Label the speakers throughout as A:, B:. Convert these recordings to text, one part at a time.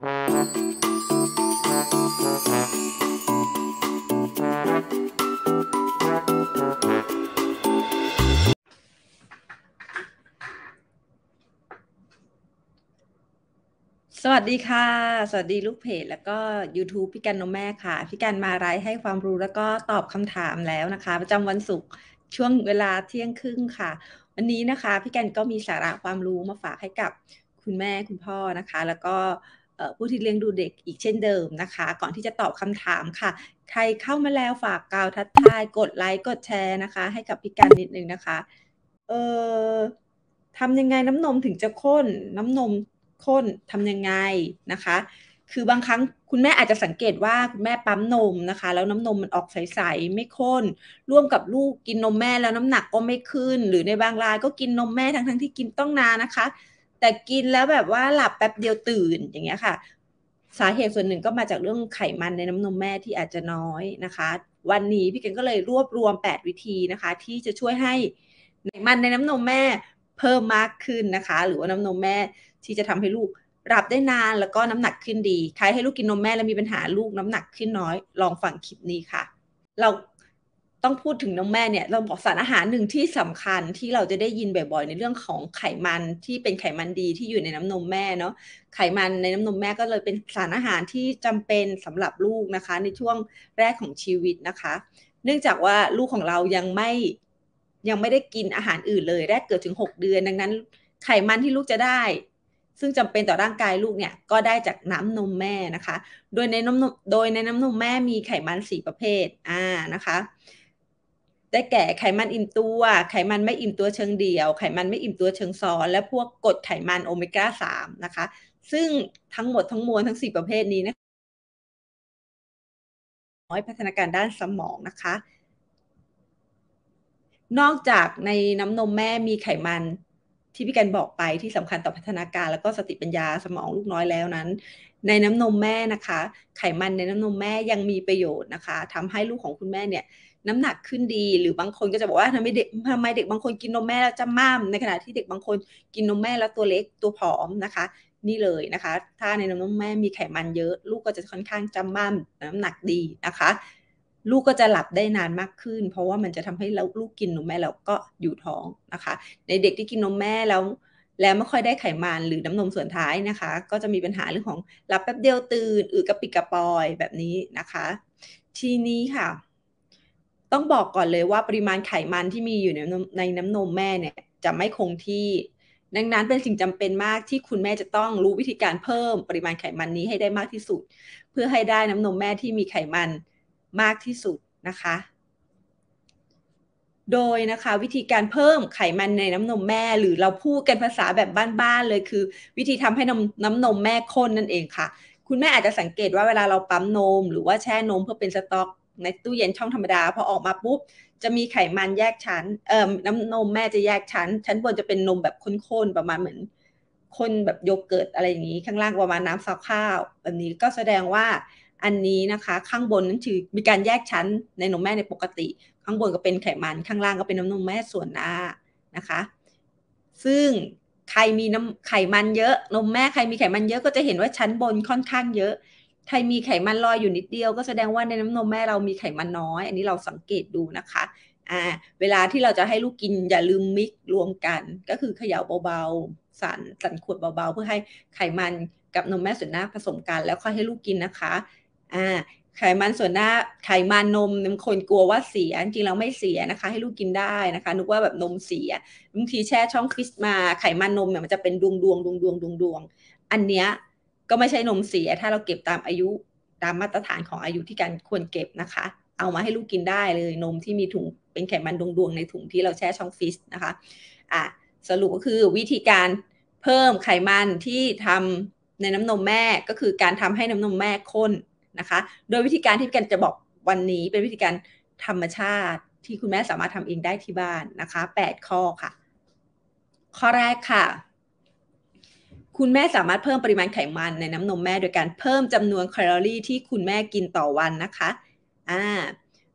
A: สวัสดีค่ะ สวัสดีลูกเพจแล้วก็ YouTube พี่กันนมแม่ค่ะ พี่กันมาไลฟ์ให้ความรู้แล้วก็ตอบคำถามแล้วนะคะ ประจำวันศุกร์ช่วงเวลาเที่ยงครึ่งค่ะ วันนี้นะคะ พี่กันก็มีสาระความรู้มาฝากให้กับคุณแม่คุณพ่อนะคะ แล้วก็ผู้ที่เลี้ยงดูเด็กอีกเช่นเดิมนะคะ ก่อนที่จะตอบคำถามค่ะ ใครเข้ามาแล้วฝากกล่าวทักทายกดไลค์กดแชร์นะคะ ให้กับพี่การนิดนึงนะคะ เอ่อทำยังไงน้ำนมถึงจะข้น น้ำนมข้นทำยังไงนะคะ คือบางครั้งคุณแม่อาจจะสังเกตว่าคุณแม่ปั๊มนมนะคะ แล้วน้ำนมมันออกใสๆไม่ข้น ร่วมกับลูกกินนมแม่แล้วน้ำหนักก็ไม่ขึ้น หรือในบางรายก็กินนมแม่ทั้งๆที่กินต้องนานนะคะแต่กินแล้วแบบว่าหลับแป๊บเดียวตื่นอย่างเงี้ยค่ะ สาเหตุส่วนหนึ่งก็มาจากเรื่องไขมันในน้ำนมแม่ที่อาจจะน้อยนะคะ วันนี้พี่เก่งก็เลยรวบรวม 8 วิธีนะคะ ที่จะช่วยให้ไขมันในน้ำนมแม่เพิ่มมากขึ้นนะคะ หรือว่าน้ำนมแม่ที่จะทำให้ลูกหลับได้นานแล้วก็น้ำหนักขึ้นดีใครให้ลูกกินนมแม่แล้วมีปัญหาลูกน้ำหนักขึ้นน้อย ลองฟังคลิปนี้ค่ะเราต้องพูดถึงน้องแม่เนี่ยเราบอกสารอาหารหนึ่งที่สำคัญที่เราจะได้ยินบ่อยๆในเรื่องของไขมันที่เป็นไขมันดีที่อยู่ในน้ำนมแม่เนาะไขมันในน้ำนมแม่ก็เลยเป็นสารอาหารที่จำเป็นสำหรับลูกนะคะ ในช่วงแรกของชีวิตนะคะ เนื่องจากว่าลูกของเรายังไม่ยังไม่ได้กินอาหารอื่นเลย แรกเกิดถึง 6 เดือน ดังนั้นไขมันที่ลูกจะได้ ซึ่งจำเป็นต่อร่างกายลูกเนี่ยก็ได้จากน้ำนมแม่นะคะ โดยในน้ำนมโดยในน้ำนมแม่มีไขมันสีประเภท อ่านะคะได้แก่ไขมันอิ่มตัวไขมันไม่อิ่มตัวเชิงเดี่ยวไขมันไม่อิ่มตัวเชิงซ้อน และพวกกรดไขมันโอเมก้าสามนะคะซึ่งทั้งหมดทั้งมวลทั้งสี่ประเภทนี้นะน้อยพัฒนาการด้านสมองนะคะ นอกจากในน้ำนมแม่มีไขมันที่พี่กันบอกไปที่สำคัญต่อพัฒนาการแล้วก็สติปัญญาสมองลูกน้อยแล้วนั้น ในน้ำนมแม่นะคะ ไขมันในน้ำนมแม่ยังมีประโยชน์นะคะทำให้ลูกของคุณแม่เนี่ยน้ำหนักขึ้นดี หรือบางคนก็จะบอกว่าทำไมเด็กทำไมเด็กบางคนกินนมแม่แล้วจะม่ามในขณะที่เด็กบางคนกินนมแม่แล้วตัวเล็กตัวผอมนะคะ นี่เลยนะคะ ถ้าในนมแม่มีไขมันเยอะ ลูกก็จะค่อนข้างจำม่ามน้ำหนักดีนะคะ ลูกก็จะหลับได้นานมากขึ้น เพราะว่ามันจะทำให้ลูกกินนมแม่แล้วก็อยู่ท้องนะคะ ในเด็กที่กินนมแม่แล้วแล้วไม่ค่อยได้ไขมันหรือน้ำนมส่วนท้ายนะคะ ก็จะมีปัญหาเรื่องของหลับแป๊บเดียวตื่นอืดกระปิกกระปอยแบบนี้นะคะ ทีนี้ค่ะต้องบอกก่อนเลยว่าปริมาณไขมันที่มีอยู่ในในน้ำนมแม่เนี่ย จะไม่คงที่ ดังนั้นเป็นสิ่งจำเป็นมากที่คุณแม่จะต้องรู้วิธีการเพิ่มปริมาณไขมันนี้ให้ได้มากที่สุด เพื่อให้ได้น้ำนมแม่ที่มีไขมันมากที่สุดนะคะ โดยนะคะวิธีการเพิ่มไขมันในน้ำนมแม่หรือเราพูดกันภาษาแบบบ้านๆเลยคือ วิธีทำให้น้ำน้ำนมแม่ข้นนั่นเองค่ะ คุณแม่อาจจะสังเกตว่าเวลาเราปั๊มนมหรือว่าแช่นมเพื่อเป็นสต็อกในตู้เย็นช่องธรรมดาพอออกมาปุ๊บ จะมีไขมันแยกชั้นเอ่อน้ำนมแม่จะแยกชั้น ชั้นบนจะเป็นนมแบบข้นๆประมาณเหมือน คนแบบโยเกิร์ตอะไรอย่างนี้ข้างล่างประมาณน้ำซาวข้าวแบบนี้ก็แสดงว่าอันนี้นะคะ ข้างบนนั้นถือมีการแยกชั้นในนมแม่ในปกติ ข้างบนก็เป็นไขมัน ข้างล่างก็เป็นน้ำนมแม่ส่วนหน้านะคะ ซึ่งใครมีน้ำไขมันเยอะ นมแม่ใครมีไขมันเยอะก็จะเห็นว่าชั้นบนค่อนข้างเยอะใทยมีไขมันลอยอยู่นิดเดียวก็แสดงว่าในน้านมแม่เรามีไขมันน้อย อันนี้เราสังเกตดูนะคะอ่าเวลาที่เราจะให้ลูกกินอย่าลืมมิกรวมกัน ก็คือเขย่าเบาๆสั่นสั่นขวดเบา ๆ เพื่อให้ไขมันกับนมแม่ส่วนหน้าผสมกันแล้วค่อยให้ลูกกินนะคะอ่าไขมันส่วนหน้าไขมันนมบางคนกลัวว่าเสียจริงเราไม่เสียนะคะ ให้ลูกกินได้นะคะนึกว่าแบบนมเสียบางทีแช่ช่องฟิสต์มาไขมันนมเนี่ยมันจะเป็นดวงดวงดวงดวงดวงดวงอันเนี้ยก็ไม่ใช่นมเสียถ้าเราเก็บตามอายุตามมาตรฐานของอายุที่การควรเก็บนะคะ เอามาให้ลูกกินได้เลยนมที่มีถุงเป็นไขมันดวงๆในถุงที่เราแช่ช่องฟิสนะคะอ่ะสรุปก็คือวิธีการเพิ่มไขมันที่ทำในน้ำนมแม่ก็คือการทำให้น้ำนมแม่ข้นนะคะ โดยวิธีการที่กันจะบอกวันนี้เป็นวิธีการธรรมชาติที่คุณแม่สามารถทำเองได้ที่บ้านนะคะ8ข้อค่ะ ข้อแรกค่ะคุณแม่สามารถเพิ่มปริมาณไขมันในน้ำนมแม่โดยการเพิ่มจำนวนแคลอรี่ที่คุณแม่กินต่อวันนะคะอ่า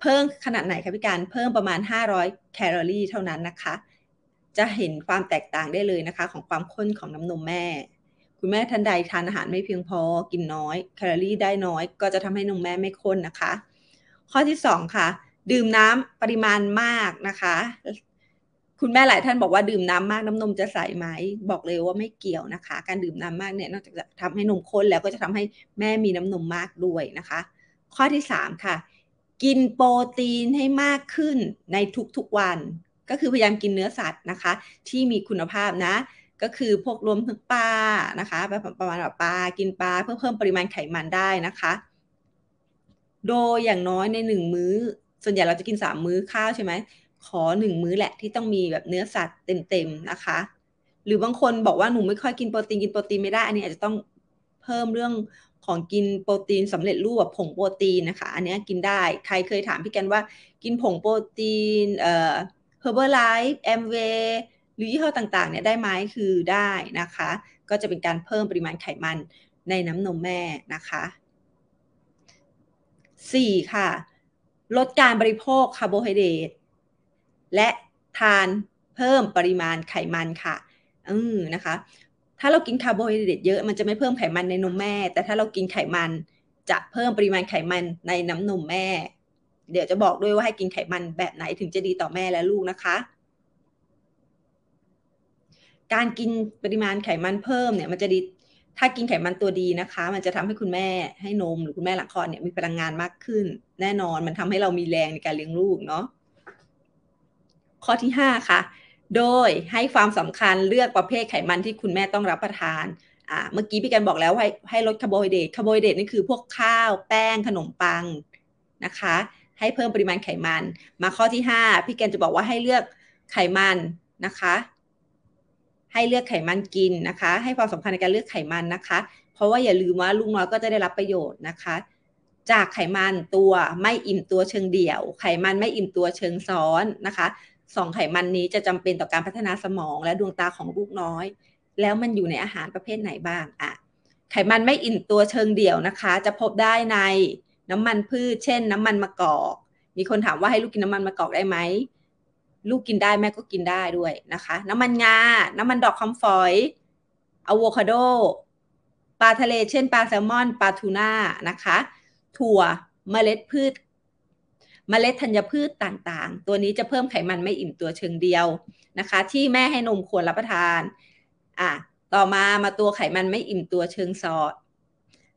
A: เพิ่มขนาดไหนคะพี่การเพิ่มประมาณ 500 แคลอรี่เท่านั้นนะคะ จะเห็นความแตกต่างได้เลยนะคะ ของความข้นของน้ำนมแม่ คุณแม่ท่านใดทานอาหารไม่เพียงพอกินน้อยแคลอรี่ได้น้อย ก็จะทำให้นมแม่ไม่ข้นนะคะ ข้อที่ 2 ค่ะ ดื่มน้ำปริมาณมากนะคะคุณแม่หลายท่านบอกว่าดื่มน้ำมากน้ำนมจะใสไหม บอกเลยว่าไม่เกี่ยวนะคะ การดื่มน้ำมากเนี่ยนอกจากจะทำให้นมข้นแล้วก็จะทำให้แม่มีน้ำนมมากด้วยนะคะ ข้อที่3ค่ะกินโปรตีนให้มากขึ้นในทุกๆวันก็คือพยายามกินเนื้อสัตว์นะคะ ที่มีคุณภาพนะ ก็คือพวกรวมทั้งปลานะคะประมาณแบบปลากินปลาเพื่อเพิ่มปริมาณไขมันได้นะคะ โดยอย่างน้อยในหนึ่งมื้อ ส่วนใหญ่เราจะกิน3มื้อข้าวใช่ไหมขอหนึ่งมื้อแหละที่ต้องมีแบบเนื้อสัตว์เต็มๆนะคะ หรือบางคนบอกว่าหนูไม่ค่อยกินโปรตีน กินโปรตีนไม่ได้อันนี้อาจจะต้องเพิ่มเรื่องของกินโปรตีนสำเร็จรูปแบบผงโปรตีนนะคะ อันนี้กินได้ใครเคยถามพี่กันว่ากินผงโปรตีนเอ่อเฮอร์เบอร์ไลฟ์แอมเวย์หรือยี่ห้อต่างๆเนี่ยได้ไหมคือได้นะคะ ก็จะเป็นการเพิ่มปริมาณไขมันในน้ำนมแม่นะคะ4ค่ะลดการบริโภคคาร์โบไฮเดรตและทานเพิ่มปริมาณไขมันค่ะอืมนะคะ ถ้าเรากินคาร์โบไฮเดรตเยอะมันจะไม่เพิ่มไขมันในนมแม่ แต่ถ้าเรากินไขมันจะเพิ่มปริมาณไขมันในน้ำนมแม่ เดี๋ยวจะบอกด้วยว่าให้กินไขมันแบบไหนถึงจะดีต่อแม่และลูกนะคะ การกินปริมาณไขมันเพิ่มเนี่ยมันจะดีถ้ากินไขมันตัวดีนะคะ มันจะทำให้คุณแม่ให้นมหรือคุณแม่หลังคลอดเนี่ยมีพลังงานมากขึ้น แน่นอนมันทำให้เรามีแรงในการเลี้ยงลูกเนาะข้อที่ 5 ค่ะ โดยให้ความสำคัญเลือกประเภทไขมันที่คุณแม่ต้องรับประทานอ่าเมื่อกี้พี่กันบอกแล้วให้ให้ลดคาร์โบไฮเดรตคาร์โบไฮเดรตนี่คือพวกข้าวแป้งขนมปังนะคะ ให้เพิ่มปริมาณไขมัน มาข้อที่ 5 พี่แกนจะบอกว่าให้เลือกไขมันนะคะ ให้เลือกไขมันกินนะคะ ให้ความสำคัญในการเลือกไขมันนะคะ เพราะว่าอย่าลืมว่าลูกน้อยก็จะได้รับประโยชน์นะคะ จากไขมันตัวไม่อิ่มตัวเชิงเดี่ยว ไขมันไม่อิ่มตัวเชิงซ้อนนะคะสองไขมันนี้จะจำเป็นต่อการพัฒนาสมองและดวงตาของลูกน้อย แล้วมันอยู่ในอาหารประเภทไหนบ้างอ่ะไขมันไม่อิ่มตัวเชิงเดี่ยวนะคะ จะพบได้ในน้ำมันพืช เช่นน้ำมันมะกอก มีคนถามว่าให้ลูกกินน้ำมันมะกอกได้ไหม ลูกกินได้แม่ก็กินได้ด้วยนะคะ น้ำมันงา น้ำมันดอกคอมฟอยอะโวคาโด ปลาทะเล เช่นปลาแซลมอน ปลาทูน่า นะคะ ถั่ว เมล็ดพืชมเมล็ดธัญพืชต่างๆ ตัวนี้จะเพิ่มไขมันไม่อิ่มตัวเชิงเดียวนะคะ ที่แม่ให้นมควรรับประทานอ่ะต่อมามาตัวไขมันไม่อิ่มตัวเชิงซอด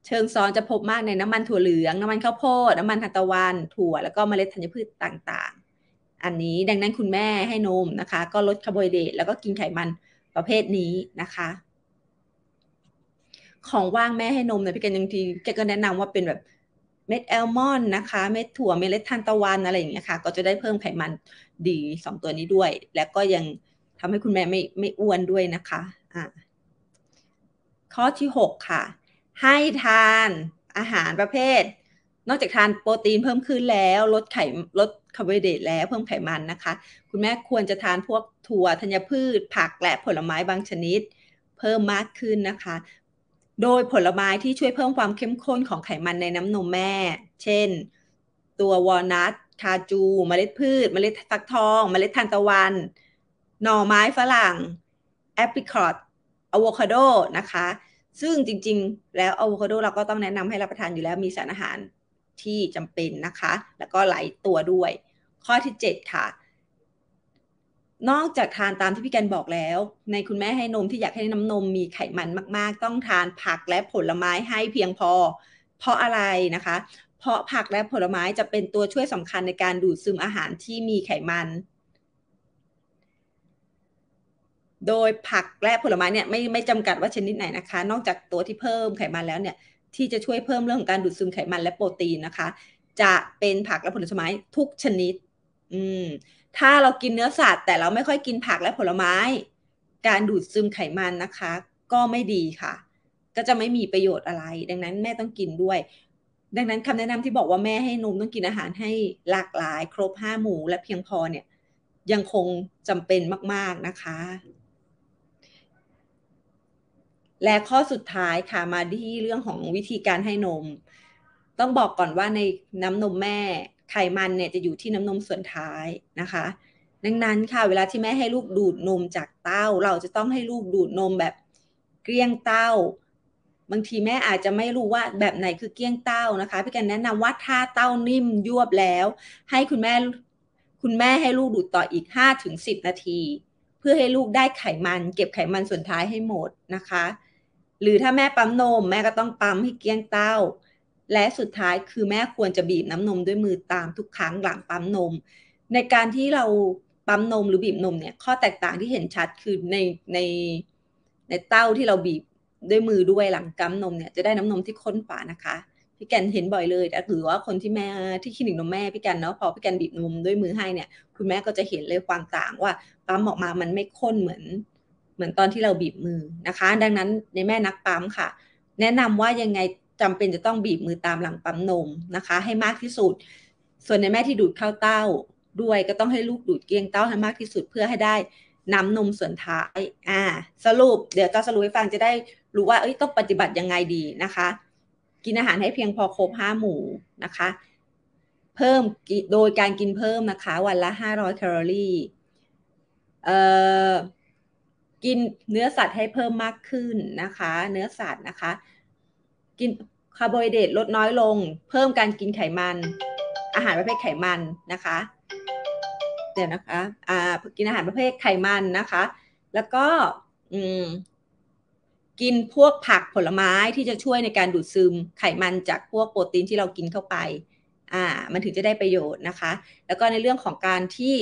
A: เชิงซ้อนจะพบมากในน้ำมันถั่วเหลืองน้ำมันข้าวโพดน้ำมันทานตะวัน ถั่วแล้วก็เมล็ดธัญพืชต่างๆ อันนี้ดังนั้นคุณแม่ให้นมนะคะ ก็ลดคาร์โบไฮเดรตแล้วก็กินไขมันประเภทนี้นะคะ ของว่างแม่ให้นมนะพี่กันยังทีแกก็แนะนำว่าเป็นแบบเม็ดแอลมอนนะคะ เม็ดถั่วเมล็ดทานตะวันอะไรอย่างเงี้ยค่ะก็จะได้เพิ่มไขมันดีสองตัวนี้ด้วย แล้วก็ยังทำให้คุณแม่ไม่ไม่อ้วนด้วยนะคะอ่าข้อที่ 6 ค่ะ ให้ทานอาหารประเภท นอกจากทานโปรตีนเพิ่มขึ้นแล้ว ลดไขลดคาร์โบไฮเดรตแล้วเพิ่มไขมันนะคะ คุณแม่ควรจะทานพวกถั่วธัญพืช ผักและผลไม้บางชนิดเพิ่มมากขึ้นนะคะโดยผลไม้ที่ช่วยเพิ่มความเข้มข้นของไขมันในน้ำนมแม่ เช่น ตัววอลนัทคาจู เมล็ดพืช เมล็ดฟักทอง เมล็ดทานตะวัน หน่อไม้ฝรั่ง แอปริคอตอะโวคาโดนะคะ ซึ่งจริงๆ แล้วอะโวคาโดเราก็ต้องแนะนำให้รับประทานอยู่แล้วมีสารอาหารที่จำเป็นนะคะ แล้วก็หลายตัวด้วย ข้อที่ 7 ค่ะนอกจากทานตามที่พี่กันบอกแล้ว ในคุณแม่ให้นมที่อยากให้น้ำนมมีไขมันมาก ๆ ต้องทานผักและผลไม้ให้เพียงพอ เพราะอะไรนะคะ เพราะผักและผลไม้จะเป็นตัวช่วยสำคัญในการดูดซึมอาหารที่มีไขมัน โดยผักและผลไม้เนี่ยไม่ไม่จำกัดว่าชนิดไหนนะคะ นอกจากตัวที่เพิ่มไขมันแล้วเนี่ย ที่จะช่วยเพิ่มเรื่องของการดูดซึมไขมันและโปรตีนนะคะ จะเป็นผักและผลไม้ทุกชนิด อืมถ้าเรากินเนื้อสัตว์แต่เราไม่ค่อยกินผักและผลไม้ การดูดซึมไขมันนะคะ ก็ไม่ดีค่ะ ก็จะไม่มีประโยชน์อะไร ดังนั้นแม่ต้องกินด้วย ดังนั้นคำแนะนำที่บอกว่าแม่ให้นมต้องกินอาหารให้หลากหลาย ครบห้าหมู่และเพียงพอเนี่ย ยังคงจำเป็นมากๆนะคะ และข้อสุดท้ายค่ะมาที่เรื่องของวิธีการให้นม ต้องบอกก่อนว่าในน้ำนมแม่ไขมันเนี่ยจะอยู่ที่น้ำนมส่วนท้ายนะคะ ดังนั้นค่ะเวลาที่แม่ให้ลูกดูดนมจากเต้า เราจะต้องให้ลูกดูดนมแบบเกลี้ยงเต้า บางทีแม่อาจจะไม่รู้ว่าแบบไหนคือเกลี้ยงเต้านะคะพี่กันแนะนำว่าถ้าเต้านิ่มยวบแล้ว ให้คุณแม่คุณแม่ให้ลูกดูดต่ออีก5สินาที เพื่อให้ลูกได้ไขมันเก็บไขมันส่วนท้ายให้หมดนะคะ หรือถ้าแม่ปั๊มนม แม่ก็ต้องปั๊มให้เกลี้ยงเต้าและสุดท้ายคือแม่ควรจะบีบน้ำนมด้วยมือตามทุกครั้งหลังปั๊มนม ในการที่เราปั๊มนมหรือบีบนมเนี่ยข้อแตกต่างที่เห็นชัดคือในในในเต้าที่เราบีบด้วยมือด้วยหลังกั๊มนมเนี่ยจะได้น้ำนมที่ข้นฝานะคะพี่แกนเห็นบ่อยเลยแต่ถือว่าคนที่แม่ที่คลินิกนมแม่พี่แกนเนาะพอพี่แกนบีบนมด้วยมือให้เนี่ยคุณแม่ก็จะเห็นเลยความต่างว่าปั๊มออกมามันไม่ข้นเหมือน เหมือนตอนที่เราบีบมือนะคะ ดังนั้นในแม่นักปั๊มค่ะ แนะนำว่ายังไงจำเป็นจะต้องบีบมือตามหลังปั๊มนมนะคะ ให้มากที่สุด ส่วนในแม่ที่ดูดเข้าเต้าด้วยก็ต้องให้ลูกดูดเกลี้ยงเต้าให้มากที่สุดเพื่อให้ได้น้ำนมส่วนท้ายอ่า สรุปเดี๋ยวจะสรุปให้ฟังจะได้รู้ว่า เอ้ยต้องปฏิบัติยังไงดีนะคะ กินอาหารให้เพียงพอครบห้าหมู่นะคะเพิ่มโดยการกินเพิ่มนะคะ วันละห้าร้อยแคลอรี่เอ่อกินเนื้อสัตว์ให้เพิ่มมากขึ้นนะคะ เนื้อสัตว์นะคะกินคาร์โบไฮเดรตลดน้อยลง เพิ่มการกินไขมัน อาหารประเภทไขมันนะคะเดี๋ยวนะคะอ่ากินอาหารประเภทไขมันนะคะ แล้วก็อืมกินพวกผักผลไม้ที่จะช่วยในการดูดซึมไขมันจากพวกโปรตีนที่เรากินเข้าไปอ่ามันถึงจะได้ประโยชน์นะคะ แล้วก็ในเรื่องของการที่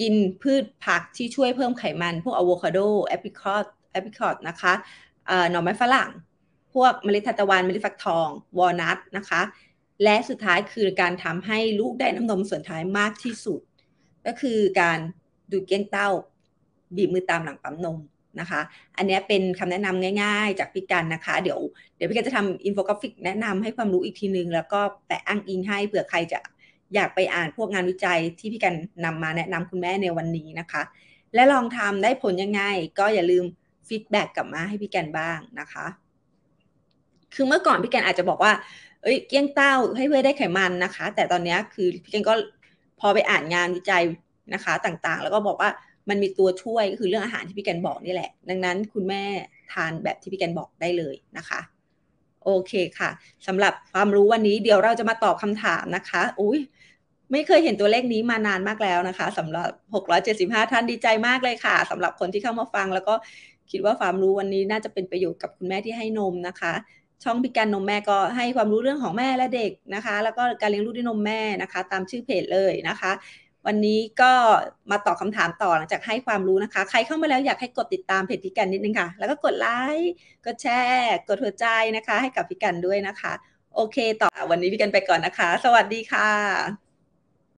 A: กินพืชผักที่ช่วยเพิ่มไขมัน พวกอะโวคาโดแอปริคอตแอปริคอตนะคะอ่หน่อไม้ฝรั่งพวกเมล็ดทานตะวันเมล็ดฟักทอง วอลนัทนะคะ และสุดท้ายคือการทำให้ลูกได้น้ำนมส่วนท้ายมากที่สุด ก็คือการดูดเก้งเต้า บีบมือตามหลังปั๊มนมนะคะ อันนี้เป็นคำแนะนำง่ายๆจากพี่กันนะคะ เดี๋ยวเดี๋ยวพี่กันจะทำอินโฟกราฟิก แนะนำให้ความรู้อีกทีนึง แล้วก็แปะอ้างอิงให้เผื่อใครจะอยากไปอ่านพวกงานวิจัยที่พี่กันนำมาแนะนำคุณแม่ในวันนี้นะคะ และลองทำได้ผลยังไงก็อย่าลืมฟีดแบ็กกลับมาให้พี่กันบ้างนะคะคือเมื่อก่อนพี่แกนอาจจะบอกว่า เอ้ย เกี้ยงเต้าให้เพื่อได้ไขมันนะคะ แต่ตอนนี้คือพี่แกนก็พอไปอ่านงานวิจัยนะคะ ต่างๆ แล้วก็บอกว่ามันมีตัวช่วยก็คือเรื่องอาหารที่พี่แกนบอกนี่แหละ ดังนั้นคุณแม่ทานแบบที่พี่แกนบอกได้เลยนะคะ โอเคค่ะสำหรับความรู้วันนี้เดี๋ยวเราจะมาตอบคำถามนะคะอุ้ยไม่เคยเห็นตัวเลขนี้มานานมากแล้วนะคะสำหรับ675ท่านดีใจมากเลยค่ะสำหรับคนที่เข้ามาฟัง แล้วก็คิดว่าความรู้วันนี้น่าจะเป็นประโยชน์กับคุณแม่ที่ให้นมนะคะช่องพิการนมแม่ก็ให้ความรู้เรื่องของแม่และเด็กนะคะ แล้วก็การเลี้ยงลูกด้วยนมแม่นะคะ ตามชื่อเพจเลยนะคะ วันนี้ก็มาตอบคาถามต่อหลังจากให้ความรู้นะคะ ใครเข้ามาแล้วอยากให้กดติดตามเพจพิการนิดนึงค่ะแล้วก็กดไลค์กดแชร์กดหัวใจนะคะ ให้กับพิการด้วยนะคะ โอเคต่อวันนี้พิการไปก่อนนะคะ สวัสดีค่ะ